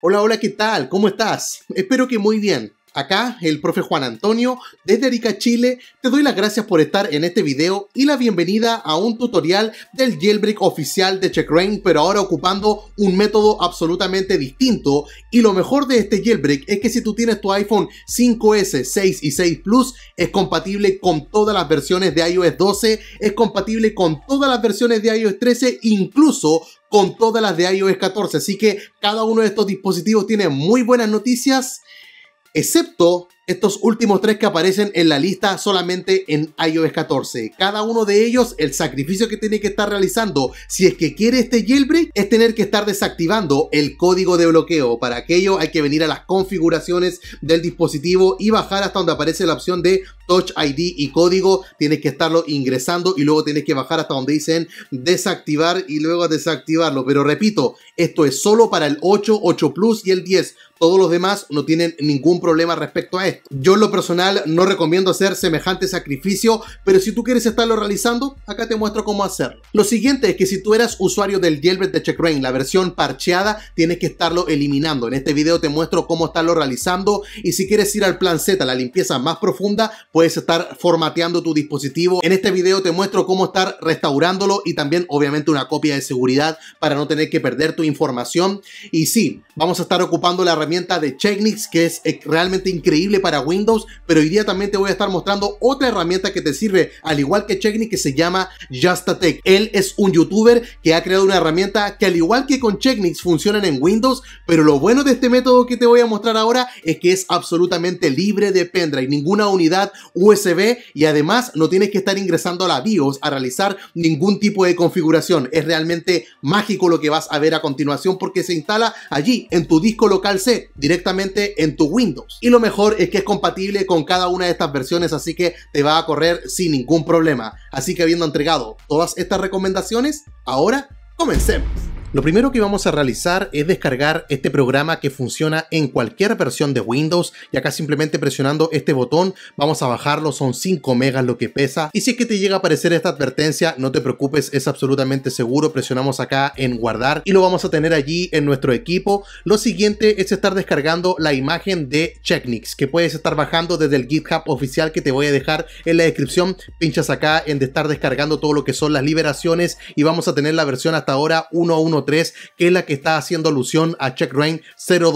Hola, hola, ¿qué tal? ¿Cómo estás? Espero que muy bien. Acá, el profe Juan Antonio, desde Arica, Chile, te doy las gracias por estar en este video y la bienvenida a un tutorial del jailbreak oficial de CheckRain, pero ahora ocupando un método absolutamente distinto. Y lo mejor de este jailbreak es que si tú tienes tu iPhone 5S, 6 y 6 Plus, es compatible con todas las versiones de iOS 12, es compatible con todas las versiones de iOS 13, incluso con todas las de iOS 14. Así que cada uno de estos dispositivos tiene muy buenas noticias, excepto estos últimos tres que aparecen en la lista solamente en iOS 14. Cada uno de ellos, el sacrificio que tiene que estar realizando si es que quiere este jailbreak es tener que estar desactivando el código de bloqueo. Para aquello hay que venir a las configuraciones del dispositivo y bajar hasta donde aparece la opción de Touch ID y código. Tienes que estarlo ingresando y luego tienes que bajar hasta donde dicen desactivar y luego desactivarlo. Pero repito, esto es solo para el 8, 8 Plus y el 10. Todos los demás no tienen ningún problema respecto a esto yo en lo personal no recomiendo hacer semejante sacrificio, pero si tú quieres estarlo realizando, acá te muestro cómo hacerlo. Lo siguiente es que si tú eras usuario del jailbreak de CheckRain, la versión parcheada, tienes que estarlo eliminando. En este video te muestro cómo estarlo realizando y si quieres ir al plan Z, la limpieza más profunda, puedes estar formateando tu dispositivo. En este video te muestro cómo estar restaurándolo y también obviamente una copia de seguridad para no tener que perder tu información. Y sí, vamos a estar ocupando la herramienta de Checknix que es eh, realmente increíble para para Windows, pero hoy día también te voy a estar mostrando otra herramienta que te sirve, al igual que Checknix que se llama Justatech. Él es un youtuber que ha creado una herramienta que al igual que con Checknix funcionan en Windows, pero lo bueno de este método que te voy a mostrar ahora es que es absolutamente libre de pendrive, ninguna unidad USB y además no tienes que estar ingresando a la BIOS a realizar ningún tipo de configuración. Es realmente mágico lo que vas a ver a continuación porque se instala allí en tu disco local C, directamente en tu Windows. Y lo mejor es que es compatible con cada una de estas versiones, así que te va a correr sin ningún problema. Así que habiendo entregado todas estas recomendaciones, ahora comencemos. Lo primero que vamos a realizar es descargar este programa que funciona en cualquier versión de Windows y acá simplemente presionando este botón vamos a bajarlo, son 5 megas lo que pesa y si es que te llega a aparecer esta advertencia no te preocupes, es absolutamente seguro, presionamos acá en guardar y lo vamos a tener allí en nuestro equipo. Lo siguiente es estar descargando la imagen de Checknix que puedes estar bajando desde el GitHub oficial que te voy a dejar en la descripción, pinchas acá en estar descargando todo lo que son las liberaciones y vamos a tener la versión hasta ahora 1.1 3 que es la que está haciendo alusión a Check Rain 0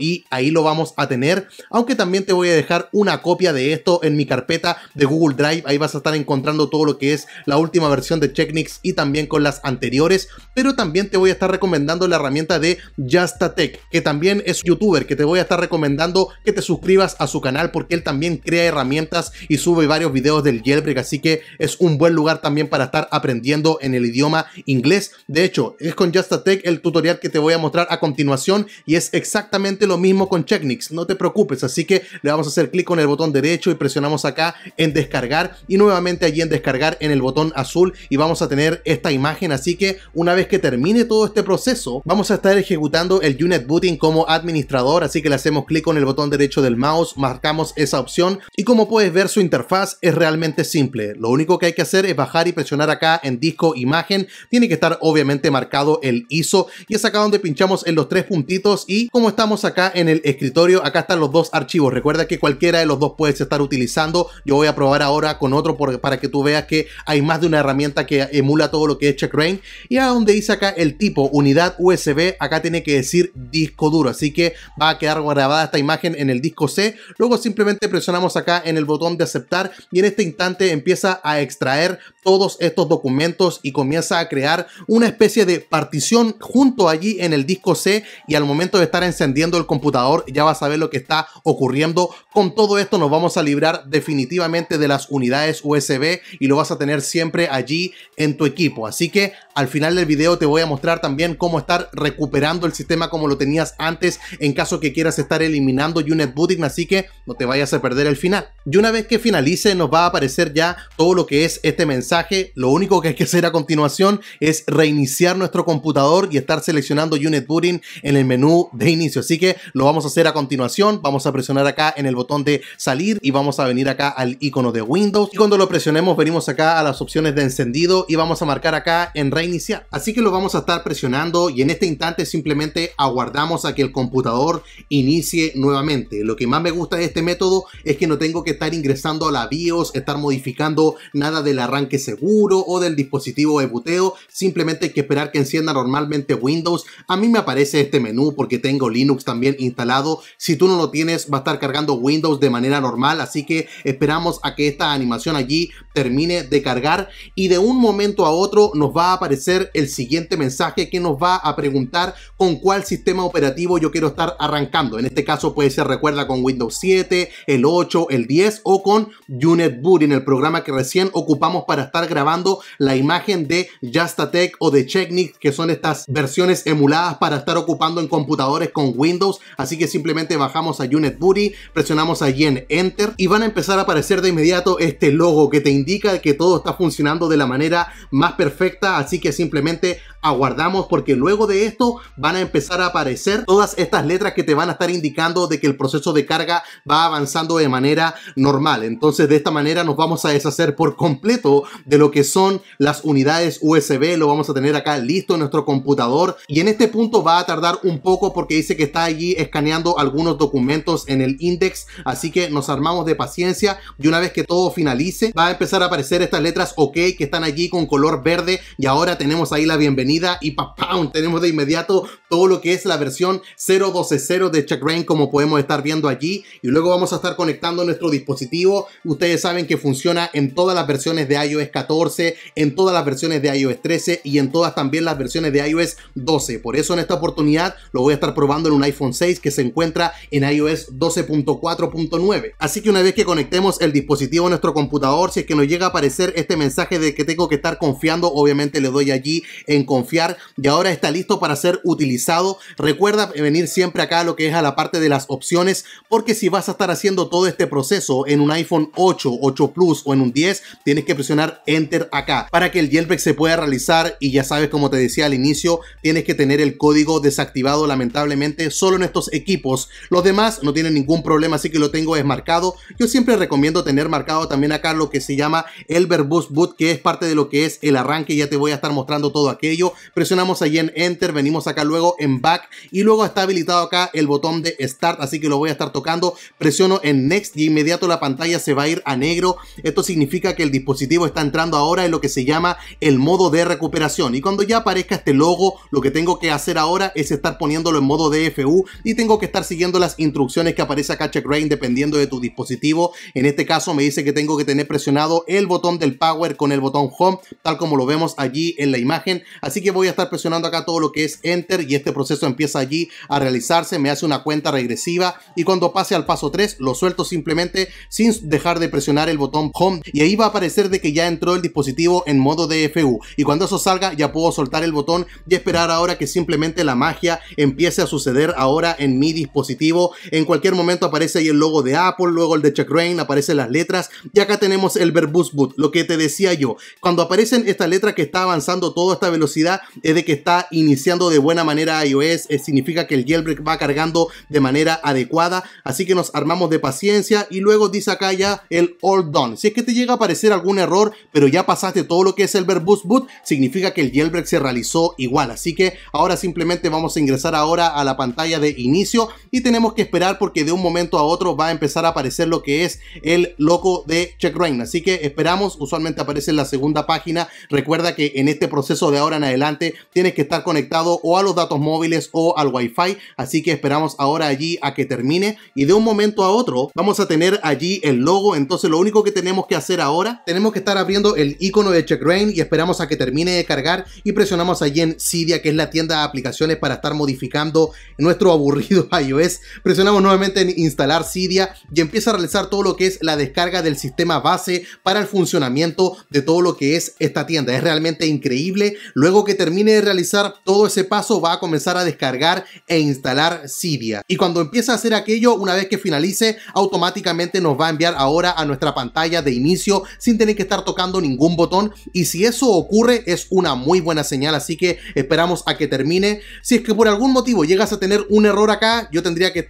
y ahí lo vamos a tener. Aunque también te voy a dejar una copia de esto en mi carpeta de Google Drive. Ahí vas a estar encontrando todo lo que es la última versión de Checknix y también con las anteriores. Pero también te voy a estar recomendando la herramienta de Justatech, que también es youtuber, que te voy a estar recomendando que te suscribas a su canal porque él también crea herramientas y sube varios videos del jailbreak. Así que es un buen lugar también para estar aprendiendo en el idioma inglés. De hecho, es con Just Tech el tutorial que te voy a mostrar a continuación y es exactamente lo mismo con Checknix, no te preocupes, así que le vamos a hacer clic con el botón derecho y presionamos acá en descargar y nuevamente allí en descargar en el botón azul y vamos a tener esta imagen, así que una vez que termine todo este proceso, vamos a estar ejecutando el Unit Booting como administrador, así que le hacemos clic con el botón derecho del mouse, marcamos esa opción y como puedes ver su interfaz es realmente simple, lo único que hay que hacer es bajar y presionar acá en disco imagen, tiene que estar obviamente marcado el ISO y es acá donde pinchamos en los tres puntitos y como estamos acá en el escritorio, acá están los dos archivos. Recuerda que cualquiera de los dos puedes estar utilizando. Yo voy a probar ahora con otro porque para que tú veas que hay más de una herramienta que emula todo lo que es CheckRain. Y a donde dice acá el tipo unidad USB, acá tiene que decir disco duro. Así que va a quedar grabada esta imagen en el disco C. Luego simplemente presionamos acá en el botón de aceptar y en este instante empieza a extraer todos estos documentos y comienza a crear una especie de partición junto allí en el disco C y al momento de estar encendiendo el computador ya vas a ver lo que está ocurriendo. Con todo esto nos vamos a librar definitivamente de las unidades USB y lo vas a tener siempre allí en tu equipo. Así que al final del video te voy a mostrar también cómo estar recuperando el sistema como lo tenías antes en caso que quieras estar eliminando Unit Booting, así que no te vayas a perder el final. Y una vez que finalice nos va a aparecer ya todo lo que es este mensaje. Lo único que hay que hacer a continuación es reiniciar nuestro computador y estar seleccionando Unit Booting en el menú de inicio. Así que lo vamos a hacer a continuación. Vamos a presionar acá en el botón de salir y vamos a venir acá al icono de Windows. Y cuando lo presionemos, venimos acá a las opciones de encendido y vamos a marcar acá en reiniciar. Así que lo vamos a estar presionando y en este instante simplemente aguardamos a que el computador inicie nuevamente. Lo que más me gusta de este método es que no tengo que estar ingresando a la BIOS, estar modificando nada del arranque seguro o del dispositivo de buteo. Simplemente hay que esperar que enciendan normalmente Windows, a mí me aparece este menú porque tengo Linux también instalado. Si tú no lo tienes, va a estar cargando Windows de manera normal, así que esperamos a que esta animación allí termine de cargar y de un momento a otro nos va a aparecer el siguiente mensaje que nos va a preguntar con cuál sistema operativo yo quiero estar arrancando. En este caso puede ser, recuerda, con Windows 7, el 8, el 10 o con Unit Boot en el programa que recién ocupamos para estar grabando la imagen de Justatech o de Checknix, que son estas versiones emuladas para estar ocupando en computadores con Windows. Así que simplemente bajamos a Unit Booty, presionamos allí en Enter y van a empezar a aparecer de inmediato este logo que te indica que todo está funcionando de la manera más perfecta. Así que simplemente aguardamos porque luego de esto van a empezar a aparecer todas estas letras que te van a estar indicando de que el proceso de carga va avanzando de manera normal. Entonces de esta manera nos vamos a deshacer por completo de lo que son las unidades USB. Lo vamos a tener acá listo en nuestro computador y en este punto va a tardar un poco porque dice que está allí escaneando algunos documentos en el index. Así que nos armamos de paciencia y una vez que todo finalice va a empezar a aparecer estas letras OK que están allí con color verde y ahora tenemos ahí la bienvenida y papá Tenemos de inmediato todo lo que es la versión 0.12.0 de rain como podemos estar viendo allí y luego vamos a estar conectando nuestro dispositivo. Ustedes saben que funciona en todas las versiones de iOS 14, en todas las versiones de iOS 13 y en todas también las versiones de iOS 12. Por eso en esta oportunidad lo voy a estar probando en un iPhone 6 que se encuentra en iOS 12.4.9. Así que una vez que conectemos el dispositivo a nuestro computador, si es que nos llega a aparecer este mensaje de que tengo que estar confiando, obviamente le doy allí en confiar y ahora está listo para ser utilizado. Recuerda venir siempre acá lo que es a la parte de las opciones, porque si vas a estar haciendo todo este proceso en un iPhone 8, 8 Plus o en un 10, tienes que presionar Enter acá para que el jailbreak se pueda realizar y ya sabes, como te decía al inicio, tienes que tener el código desactivado lamentablemente solo en estos equipos. Los demás no tienen ningún problema, así que lo tengo desmarcado. Yo siempre recomiendo tener marcado también acá lo que se llama el Verboost Boot, que es parte de lo que es el arranque. Ya te voy a estar mostrando todo aquello presionamos allí en Enter, venimos acá luego en Back y luego está habilitado acá el botón de Start, así que lo voy a estar tocando, presiono en Next y inmediato la pantalla se va a ir a negro, esto significa que el dispositivo está entrando ahora en lo que se llama el modo de recuperación y cuando ya aparezca este logo, lo que tengo que hacer ahora es estar poniéndolo en modo DFU y tengo que estar siguiendo las instrucciones que aparece acá Rain dependiendo de tu dispositivo, en este caso me dice que tengo que tener presionado el botón del Power con el botón Home, tal como lo vemos allí en la imagen, así Así que voy a estar presionando acá todo lo que es Enter y este proceso empieza allí a realizarse, me hace una cuenta regresiva y cuando pase al paso 3 lo suelto simplemente sin dejar de presionar el botón Home y ahí va a aparecer de que ya entró el dispositivo en modo DFU y cuando eso salga ya puedo soltar el botón y esperar ahora que simplemente la magia empiece a suceder ahora en mi dispositivo. En cualquier momento aparece ahí el logo de Apple, luego el de Check Rain, aparecen las letras y acá tenemos el verbose boot, lo que te decía yo. Cuando aparecen esta letra que está avanzando toda esta velocidad es de que está iniciando de buena manera iOS, eh, significa que el jailbreak va cargando de manera adecuada, así que nos armamos de paciencia y luego dice acá ya el all done. Si es que te llega a aparecer algún error, pero ya pasaste todo lo que es el verbose boot, significa que el jailbreak se realizó igual, así que ahora simplemente vamos a ingresar ahora a la pantalla de inicio y tenemos que esperar porque de un momento a otro va a empezar a aparecer lo que es el loco de check rain así que esperamos, usualmente aparece en la segunda página, recuerda que en este proceso de ahora en adelante adelante tienes que estar conectado o a los datos móviles o al wifi Así que esperamos ahora allí a que termine y de un momento a otro vamos a tener allí el logo. Entonces lo único que tenemos que hacer ahora, tenemos que estar abriendo el icono de check rain y esperamos a que termine de cargar y presionamos allí en Cydia, que es la tienda de aplicaciones para estar modificando nuestro aburrido iOS. Presionamos nuevamente en instalar Cydia y empieza a realizar todo lo que es la descarga del sistema base para el funcionamiento de todo lo que es esta tienda. Es realmente increíble. Luego que termine de realizar todo ese paso va a comenzar a descargar e instalar Cydia. Y cuando empieza a hacer aquello, una vez que finalice, automáticamente nos va a enviar ahora a nuestra pantalla de inicio sin tener que estar tocando ningún botón. Y si eso ocurre, es una muy buena señal, así que esperamos a que termine. Si es que por algún motivo llegas a tener un error acá, yo tendría que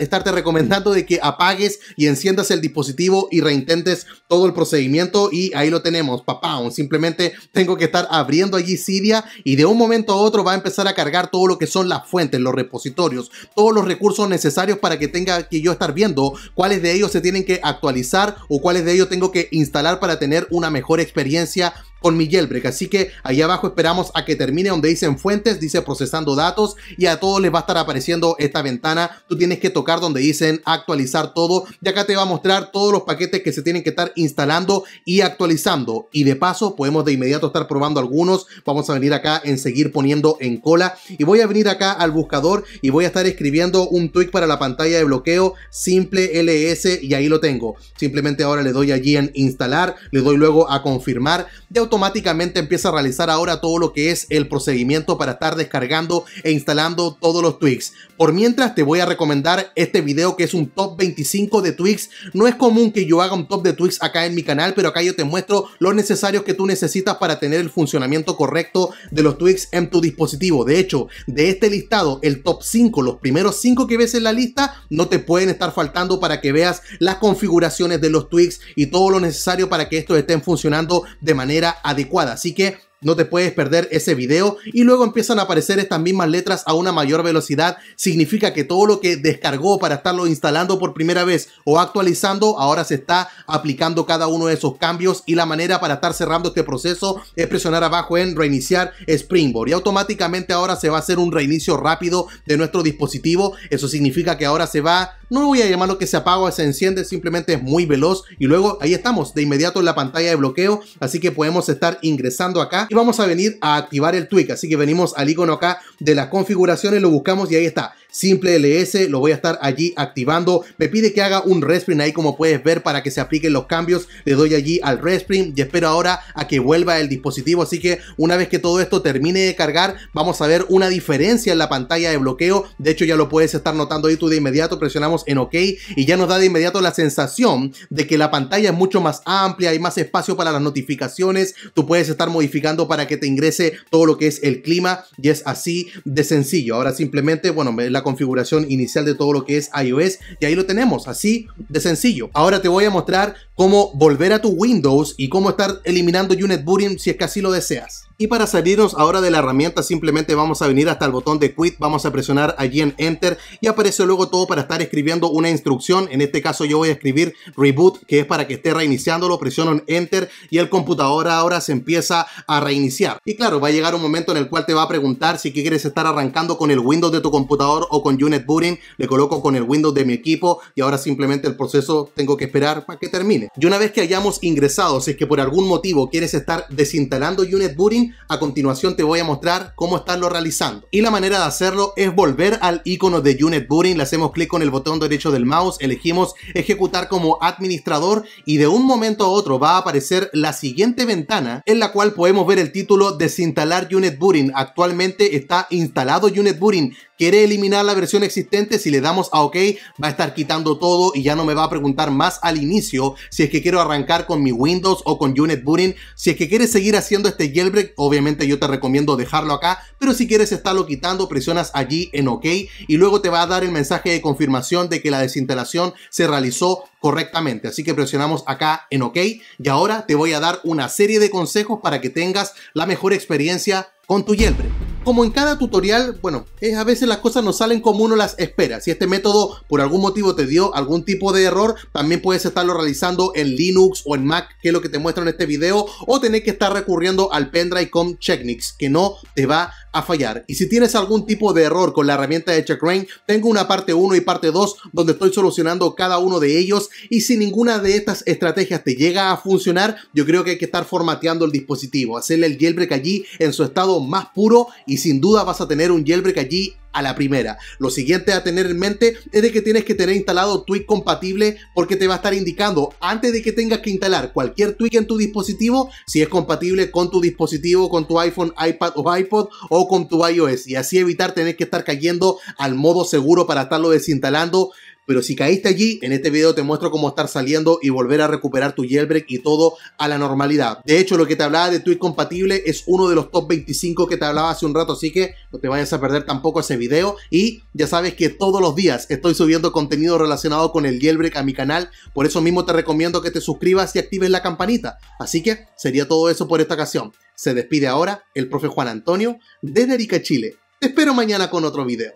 estarte recomendando de que apagues y enciendas el dispositivo y reintentes todo el procedimiento. Y ahí lo tenemos, papá. Simplemente tengo que estar abriendo allí Siria y de un momento a otro va a empezar a cargar todo lo que son las fuentes, los repositorios, todos los recursos necesarios para que tenga que yo estar viendo cuáles de ellos se tienen que actualizar o cuáles de ellos tengo que instalar para tener una mejor experiencia con mi jailbreak. Así que ahí abajo esperamos a que termine donde dicen fuentes, dice procesando datos y a todos les va a estar apareciendo esta ventana. Tú tienes que tocar donde dicen actualizar todo y acá te va a mostrar todos los paquetes que se tienen que estar instalando y actualizando. Y de paso podemos de inmediato estar probando algunos. Vamos a venir acá en seguir poniendo en cola y voy a venir acá al buscador y voy a estar escribiendo un tweak para la pantalla de bloqueo simple LS y ahí lo tengo. Simplemente ahora le doy allí en instalar, le doy luego a confirmar automáticamente empieza a realizar ahora todo lo que es el procedimiento para estar descargando e instalando todos los tweaks. Por mientras te voy a recomendar este video que es un top 25 de tweaks. No es común que yo haga un top de tweaks acá en mi canal, pero acá yo te muestro lo necesarios que tú necesitas para tener el funcionamiento correcto de los tweaks en tu dispositivo. De hecho, de este listado, el top 5, los primeros 5 que ves en la lista, no te pueden estar faltando para que veas las configuraciones de los tweaks y todo lo necesario para que estos estén funcionando de manera adecuada. Así que no te puedes perder ese video y luego empiezan a aparecer estas mismas letras a una mayor velocidad. Significa que todo lo que descargó para estarlo instalando por primera vez o actualizando, ahora se está aplicando cada uno de esos cambios y la manera para estar cerrando este proceso es presionar abajo en reiniciar Springboard y automáticamente ahora se va a hacer un reinicio rápido de nuestro dispositivo. Eso significa que ahora se va no voy a llamarlo que se apaga o se enciende, simplemente es muy veloz y luego ahí estamos, de inmediato en la pantalla de bloqueo, así que podemos estar ingresando acá y vamos a venir a activar el tweak, así que venimos al icono acá de las configuraciones, lo buscamos y ahí está, Simple LS, lo voy a estar allí activando. Me pide que haga un respring ahí como puedes ver para que se apliquen los cambios. Le doy allí al respring y espero ahora a que vuelva el dispositivo. Así que una vez que todo esto termine de cargar, vamos a ver una diferencia en la pantalla de bloqueo. De hecho ya lo puedes estar notando ahí tú de inmediato. Presionamos en OK y ya nos da de inmediato la sensación de que la pantalla es mucho más amplia, hay más espacio para las notificaciones. Tú puedes estar modificando para que te ingrese todo lo que es el clima y es así de sencillo. Ahora simplemente, bueno, la configuración inicial de todo lo que es iOS y ahí lo tenemos, así de sencillo. Ahora te voy a mostrar cómo volver a tu Windows y cómo estar eliminando Unit Booting si es que así lo deseas. Y para salirnos ahora de la herramienta simplemente vamos a venir hasta el botón de quit, vamos a presionar allí en enter y aparece luego todo para estar escribiendo una instrucción, en este caso yo voy a escribir reboot que es para que esté reiniciándolo, presiono en enter y el computador ahora se empieza a reiniciar. Y claro, va a llegar un momento en el cual te va a preguntar si quieres estar arrancando con el Windows de tu computador o con Unit Booting, le coloco con el Windows de mi equipo y ahora simplemente el proceso tengo que esperar para que termine. Y una vez que hayamos ingresado, si es que por algún motivo quieres estar desinstalando Unit Booting, a continuación te voy a mostrar cómo lo realizando. Y la manera de hacerlo es volver al icono de Unit Booting, le hacemos clic con el botón derecho del mouse, elegimos ejecutar como administrador y de un momento a otro va a aparecer la siguiente ventana en la cual podemos ver el título desinstalar Unit Booting. Actualmente está instalado Unit Booting, quiere eliminar la versión existente, si le damos a OK, va a estar quitando todo y ya no me va a preguntar más al inicio si es que quiero arrancar con mi Windows o con Unit Booting. Si es que quieres seguir haciendo este jailbreak, obviamente yo te recomiendo dejarlo acá, pero si quieres estarlo quitando, presionas allí en OK y luego te va a dar el mensaje de confirmación de que la desinstalación se realizó correctamente. Así que presionamos acá en OK y ahora te voy a dar una serie de consejos para que tengas la mejor experiencia con tu jailbreak como en cada tutorial, bueno, es a veces las cosas no salen como uno las espera. Si este método por algún motivo te dio algún tipo de error, también puedes estarlo realizando en Linux o en Mac, que es lo que te muestro en este video, o tener que estar recurriendo al pendrive Checknix, que no te va fallar. Y si tienes algún tipo de error con la herramienta de CheckRain, tengo una parte 1 y parte 2 donde estoy solucionando cada uno de ellos y si ninguna de estas estrategias te llega a funcionar, yo creo que hay que estar formateando el dispositivo, hacerle el jailbreak allí en su estado más puro y sin duda vas a tener un jailbreak allí a la primera. Lo siguiente a tener en mente es de que tienes que tener instalado tweak compatible porque te va a estar indicando antes de que tengas que instalar cualquier tweak en tu dispositivo si es compatible con tu dispositivo, con tu iPhone, iPad o iPod o con tu iOS y así evitar tener que estar cayendo al modo seguro para estarlo desinstalando pero si caíste allí, en este video te muestro cómo estar saliendo y volver a recuperar tu jailbreak y todo a la normalidad. De hecho, lo que te hablaba de Twitch compatible es uno de los top 25 que te hablaba hace un rato, así que no te vayas a perder tampoco ese video. Y ya sabes que todos los días estoy subiendo contenido relacionado con el jailbreak a mi canal, por eso mismo te recomiendo que te suscribas y actives la campanita. Así que sería todo eso por esta ocasión. Se despide ahora el profe Juan Antonio desde Arica, Chile. Te espero mañana con otro video.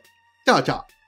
Chao, chao.